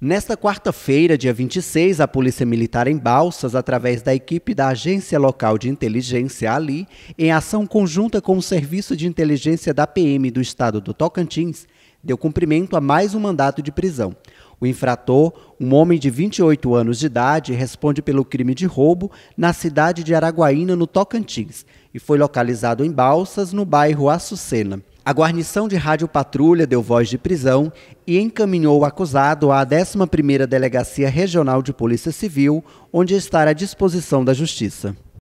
Nesta quarta-feira, dia 26, a Polícia Militar em Balsas, através da equipe da Agência Local de Inteligência ALI, em ação conjunta com o Serviço de Inteligência da PM do Estado do Tocantins, deu cumprimento a mais um mandato de prisão. O infrator, um homem de 28 anos de idade, responde pelo crime de roubo na cidade de Araguaína, no Tocantins, e foi localizado em Balsas, no bairro Açucena. A guarnição de rádio patrulha deu voz de prisão e encaminhou o acusado à 11ª Delegacia Regional de Polícia Civil, onde estará à disposição da Justiça.